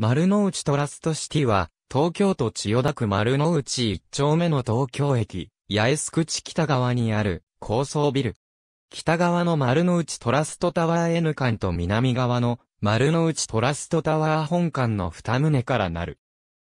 丸の内トラストシティは、東京都千代田区丸の内1丁目の東京駅、八重洲口北側にある高層ビル。北側の丸の内トラストタワー N 館と南側の丸の内トラストタワー本館の二棟からなる。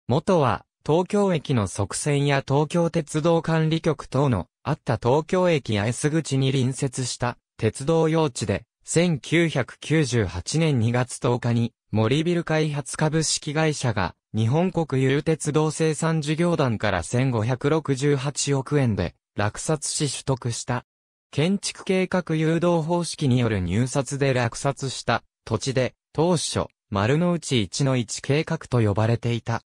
元は、東京駅の側線や東京鉄道管理局等のあった東京駅八重洲口に隣接した鉄道用地で、1998年2月10日に森ビル開発株式会社が、日本国有鉄道生産事業団から1568億円で、落札し取得した。建築計画誘導方式による入札で落札した土地で、当初、丸の内1の1計画と呼ばれていた。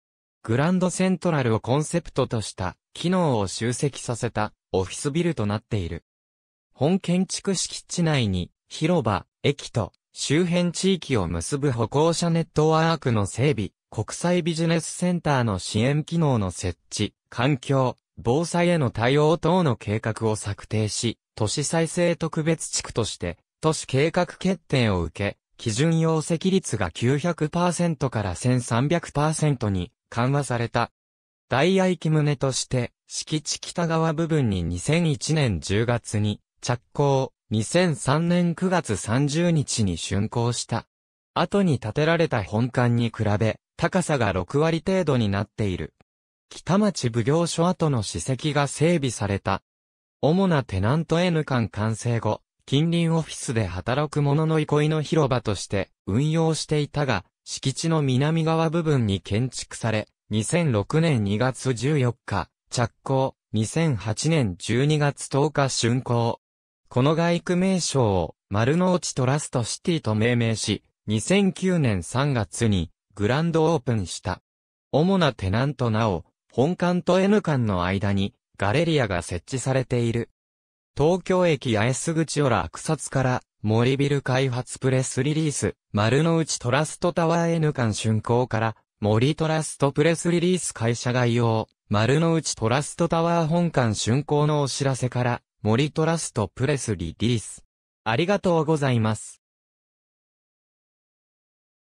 グランドセントラルをコンセプトとした機能を集積させたオフィスビルとなっている。本建築敷地内に広場、駅と周辺地域を結ぶ歩行者ネットワークの整備、国際ビジネスセンターの支援機能の設置、環境、防災への対応等の計画を策定し、都市再生特別地区として、都市計画決定を受け、基準容積率が900%から1300%に緩和された。大愛木棟として、敷地北側部分に2001年10月に着工、2003年9月30日に竣工した。後に建てられた本館に比べ、高さが6割程度になっている。北町奉行所跡の史跡が整備された。主なテナント N 館完成後、近隣オフィスで働く者の憩いの広場として運用していたが、敷地の南側部分に建築され、2006年2月14日、着工、2008年12月10日竣工。この外区名称を丸の内トラストシティと命名し、2009年3月にグランドオープンした。主なテナントなお、本館と N 館の間にガレリアが設置されている。東京駅八重洲口オラ草津から森ビル開発プレスリリース、丸の内トラストタワー N 館竣工から森トラストプレスリリース会社概要、丸の内トラストタワー本館竣工のお知らせから、森トラストプレスリリース。ありがとうございます。